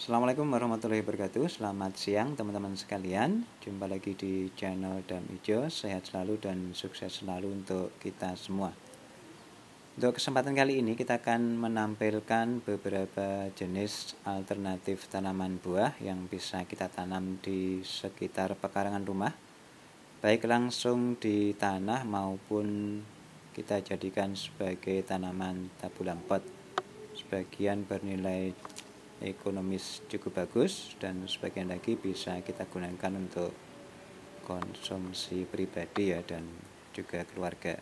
Assalamualaikum warahmatullahi wabarakatuh Selamat siang teman-teman sekalian Jumpa lagi di channel Dam Ijo Sehat selalu dan sukses selalu untuk kita semua Untuk kesempatan kali ini kita akan menampilkan beberapa jenis alternatif tanaman buah Yang bisa kita tanam di sekitar pekarangan rumah Baik langsung di tanah maupun kita jadikan sebagai tanaman tabulang pot sebagian bernilai ekonomis cukup bagus dan sebagian lagi bisa kita gunakan untuk konsumsi pribadi ya dan juga keluarga.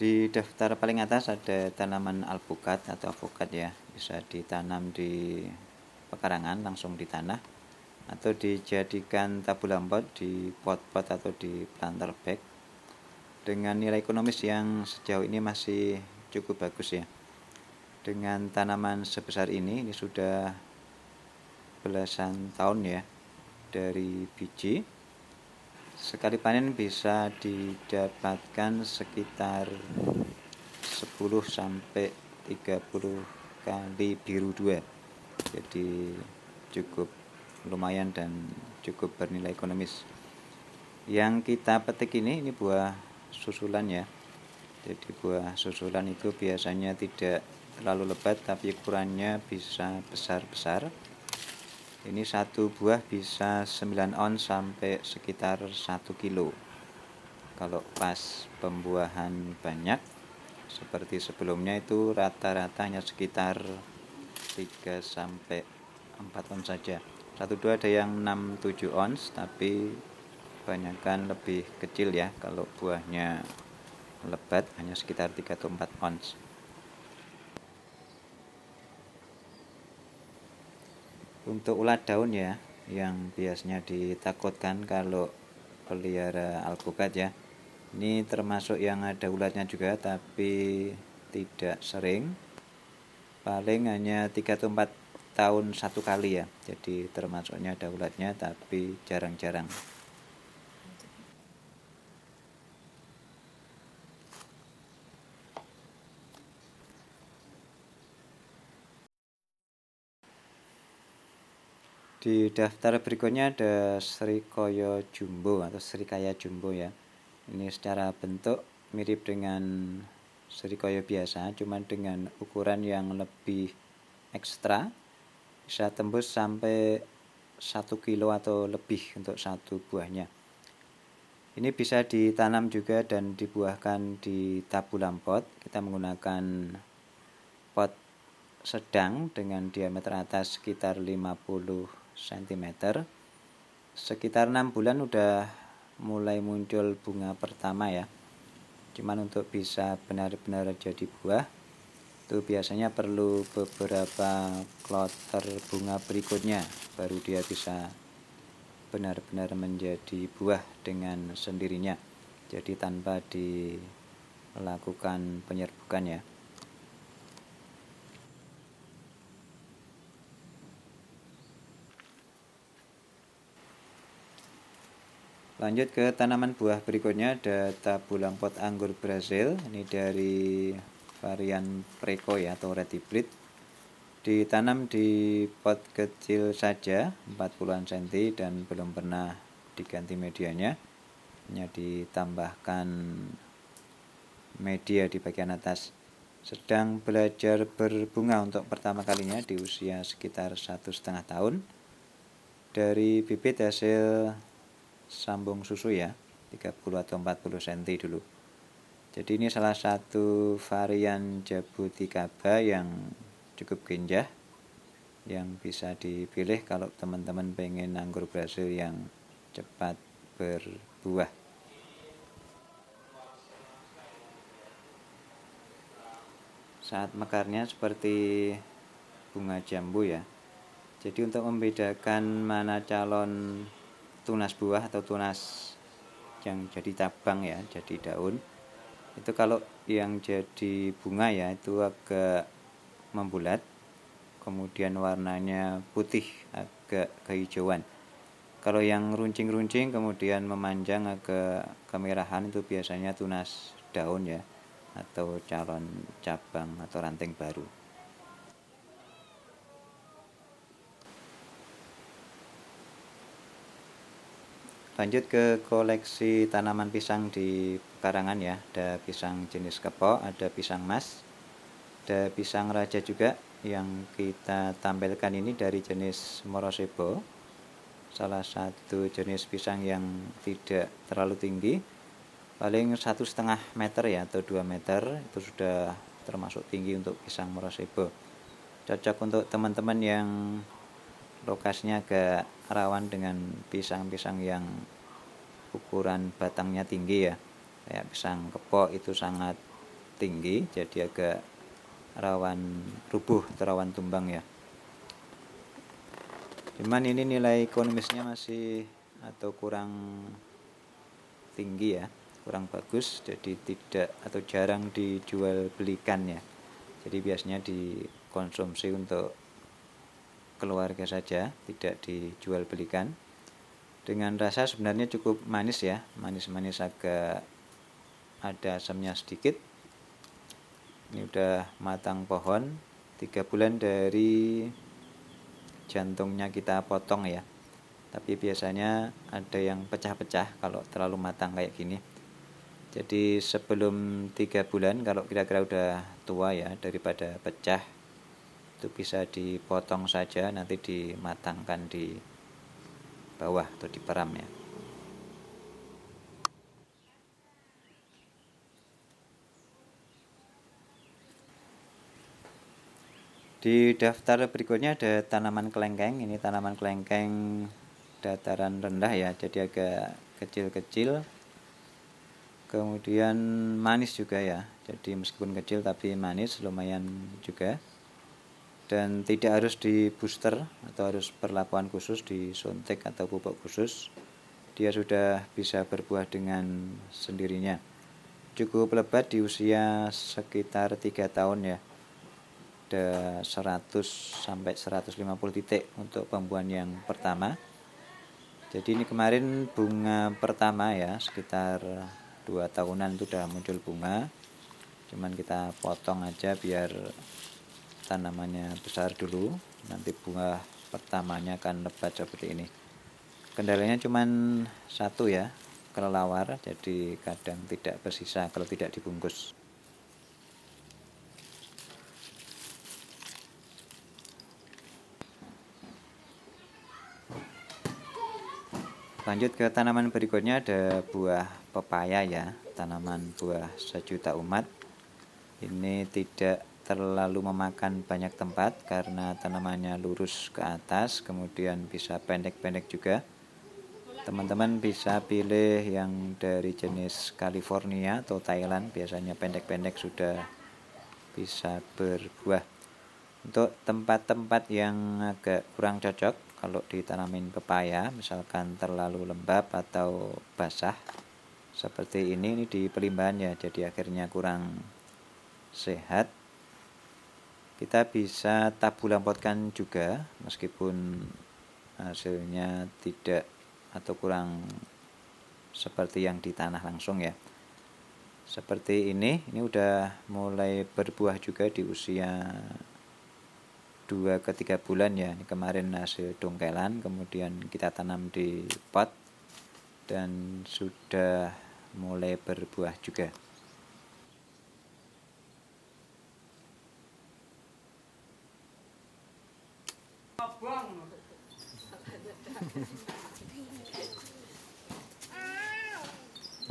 Di daftar paling atas ada tanaman alpukat atau avokat ya, bisa ditanam di pekarangan langsung di tanah atau dijadikan tabu lambat di pot-pot atau di planter bag dengan nilai ekonomis yang sejauh ini masih cukup bagus ya dengan tanaman sebesar ini ini sudah belasan tahun ya dari biji sekali panen bisa didapatkan sekitar 10 sampai 30 kali biru dua, jadi cukup lumayan dan cukup bernilai ekonomis yang kita petik ini ini buah susulan ya jadi buah susulan itu biasanya tidak terlalu lebat tapi ukurannya bisa besar-besar ini satu buah bisa 9 on sampai sekitar 1 kilo kalau pas pembuahan banyak seperti sebelumnya itu rata-rata hanya sekitar 3 sampai 4 on saja satu dua ada yang 6 7 ons tapi kebanyakan lebih kecil ya kalau buahnya lebat hanya sekitar 3 atau 4 ons untuk ulat daun ya yang biasanya ditakutkan kalau pelihara alpukat ya ini termasuk yang ada ulatnya juga tapi tidak sering paling hanya tiga atau empat tahun satu kali ya jadi termasuknya ada ulatnya tapi jarang-jarang Di daftar berikutnya ada Sri Koyo Jumbo atau Sri Kaya Jumbo ya. Ini secara bentuk mirip dengan Sri Koyo biasa, cuman dengan ukuran yang lebih ekstra. Bisa tembus sampai 1 kilo atau lebih untuk satu buahnya. Ini bisa ditanam juga dan dibuahkan di tabu pot. Kita menggunakan pot sedang dengan diameter atas sekitar 50 cm sekitar enam bulan udah mulai muncul bunga pertama ya cuman untuk bisa benar-benar jadi buah itu biasanya perlu beberapa kloter bunga berikutnya baru dia bisa benar-benar menjadi buah dengan sendirinya jadi tanpa dilakukan penyerbukan ya Lanjut ke tanaman buah berikutnya ada tabulang pot anggur Brazil. Ini dari varian Preco ya atau red hybrid. Ditanam di pot kecil saja 40-an cm dan belum pernah diganti medianya. Hanya ditambahkan media di bagian atas. Sedang belajar berbunga untuk pertama kalinya di usia sekitar satu setengah tahun. Dari bibit hasil sambung susu ya 30 atau 40 cm dulu jadi ini salah satu varian jabutikaba yang cukup genjah yang bisa dipilih kalau teman-teman pengen anggur Brasil yang cepat berbuah saat mekarnya seperti bunga jambu ya jadi untuk membedakan mana calon tunas buah atau tunas yang jadi cabang ya jadi daun itu kalau yang jadi bunga ya itu agak membulat kemudian warnanya putih agak kehijauan kalau yang runcing-runcing kemudian memanjang agak kemerahan itu biasanya tunas daun ya atau calon cabang atau ranting baru lanjut ke koleksi tanaman pisang di Pekarangan ya ada pisang jenis kepok ada pisang mas ada pisang raja juga yang kita tampilkan ini dari jenis morosebo salah satu jenis pisang yang tidak terlalu tinggi paling satu setengah meter ya atau 2 meter itu sudah termasuk tinggi untuk pisang morosebo cocok untuk teman-teman yang lokasinya agak rawan dengan pisang-pisang yang ukuran batangnya tinggi ya kayak pisang kepok itu sangat tinggi jadi agak rawan rubuh terawan tumbang ya cuman ini nilai ekonomisnya masih atau kurang tinggi ya kurang bagus jadi tidak atau jarang dijual belikan ya jadi biasanya dikonsumsi untuk keluarga saja, tidak dijual belikan. Dengan rasa sebenarnya cukup manis ya, manis-manis agak ada asamnya sedikit. Ini udah matang pohon, tiga bulan dari jantungnya kita potong ya. Tapi biasanya ada yang pecah-pecah kalau terlalu matang kayak gini. Jadi sebelum tiga bulan kalau kira-kira udah tua ya daripada pecah itu bisa dipotong saja nanti dimatangkan di bawah atau di peram ya Di daftar berikutnya ada tanaman kelengkeng. Ini tanaman kelengkeng dataran rendah ya, jadi agak kecil-kecil. Kemudian manis juga ya. Jadi meskipun kecil tapi manis lumayan juga dan tidak harus di booster atau harus perlakuan khusus di suntik atau pupuk khusus dia sudah bisa berbuah dengan sendirinya cukup lebat di usia sekitar 3 tahun ya ada 100 sampai 150 titik untuk pembuahan yang pertama jadi ini kemarin bunga pertama ya sekitar 2 tahunan itu sudah muncul bunga cuman kita potong aja biar tanamannya besar dulu nanti bunga pertamanya akan lebat seperti ini kendalanya cuma satu ya kelelawar jadi kadang tidak bersisa kalau tidak dibungkus lanjut ke tanaman berikutnya ada buah pepaya ya tanaman buah sejuta umat ini tidak terlalu memakan banyak tempat karena tanamannya lurus ke atas kemudian bisa pendek-pendek juga teman-teman bisa pilih yang dari jenis California atau Thailand biasanya pendek-pendek sudah bisa berbuah untuk tempat-tempat yang agak kurang cocok kalau ditanamin pepaya misalkan terlalu lembab atau basah seperti ini ini di pelimbahan ya jadi akhirnya kurang sehat kita bisa tabulampotkan juga meskipun hasilnya tidak atau kurang seperti yang di tanah langsung ya seperti ini ini udah mulai berbuah juga di usia 2 ke 3 bulan ya ini kemarin hasil dongkelan kemudian kita tanam di pot dan sudah mulai berbuah juga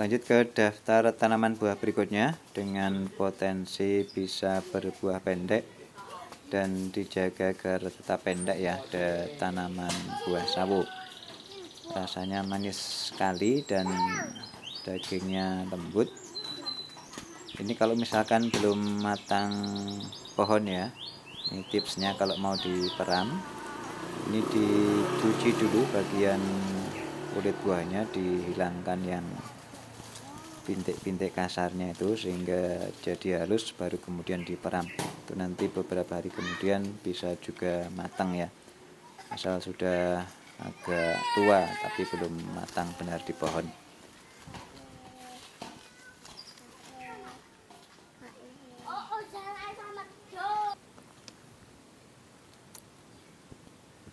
Lanjut ke daftar tanaman buah berikutnya dengan potensi bisa berbuah pendek dan dijaga agar tetap pendek ya ada tanaman buah sawo. Rasanya manis sekali dan dagingnya lembut. Ini kalau misalkan belum matang pohon ya. Ini tipsnya kalau mau diperam ini dicuci dulu bagian kulit buahnya dihilangkan yang bintik-bintik kasarnya itu sehingga jadi halus baru kemudian diperam itu nanti beberapa hari kemudian bisa juga matang ya asal sudah agak tua tapi belum matang benar di pohon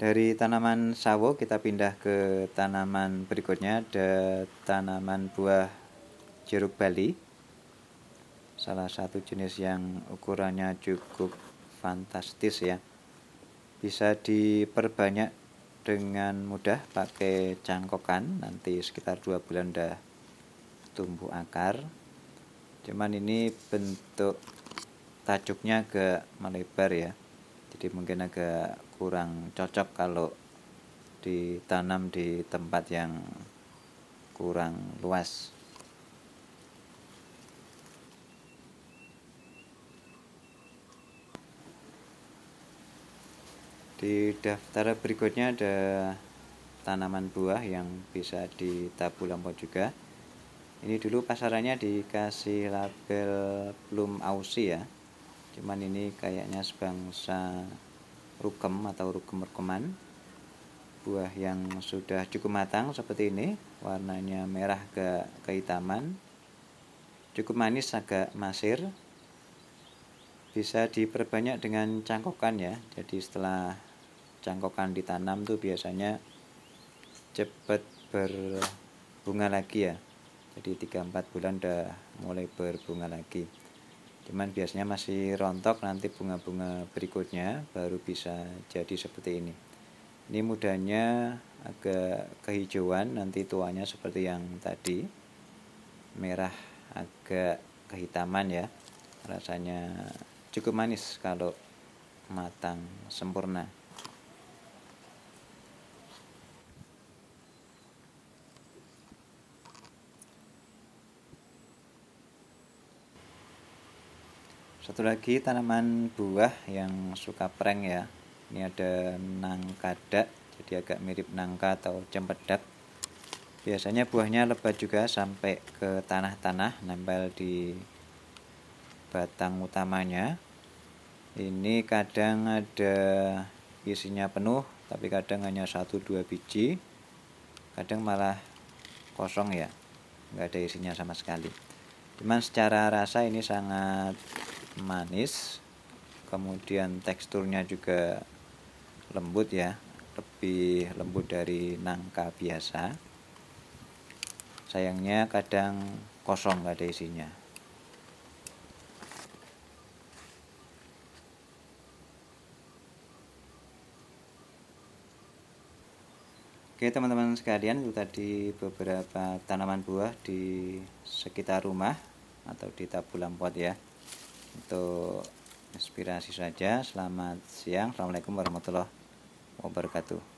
Dari tanaman sawo kita pindah ke tanaman berikutnya ada tanaman buah jeruk bali. Salah satu jenis yang ukurannya cukup fantastis ya. Bisa diperbanyak dengan mudah pakai cangkokan nanti sekitar dua bulan dah tumbuh akar. Cuman ini bentuk tajuknya agak melebar ya jadi mungkin agak kurang cocok kalau ditanam di tempat yang kurang luas di daftar berikutnya ada tanaman buah yang bisa ditabu lampau juga ini dulu pasarannya dikasih label plum ausi ya cuman ini kayaknya sebangsa rukem atau rukem-rukeman buah yang sudah cukup matang seperti ini warnanya merah ke kehitaman cukup manis agak masir bisa diperbanyak dengan cangkokan ya jadi setelah cangkokan ditanam tuh biasanya cepet berbunga lagi ya jadi 3-4 bulan udah mulai berbunga lagi cuman biasanya masih rontok nanti bunga-bunga berikutnya baru bisa jadi seperti ini ini mudanya agak kehijauan nanti tuanya seperti yang tadi merah agak kehitaman ya rasanya cukup manis kalau matang sempurna satu lagi tanaman buah yang suka prank ya ini ada nangkada jadi agak mirip nangka atau cempedak biasanya buahnya lebat juga sampai ke tanah-tanah nempel di batang utamanya ini kadang ada isinya penuh tapi kadang hanya satu dua biji kadang malah kosong ya nggak ada isinya sama sekali cuman secara rasa ini sangat manis kemudian teksturnya juga lembut ya lebih lembut dari nangka biasa sayangnya kadang kosong gak ada isinya Oke teman-teman sekalian itu tadi beberapa tanaman buah di sekitar rumah atau di tabu lampot ya untuk inspirasi saja. Selamat siang. Assalamualaikum warahmatullahi wabarakatuh.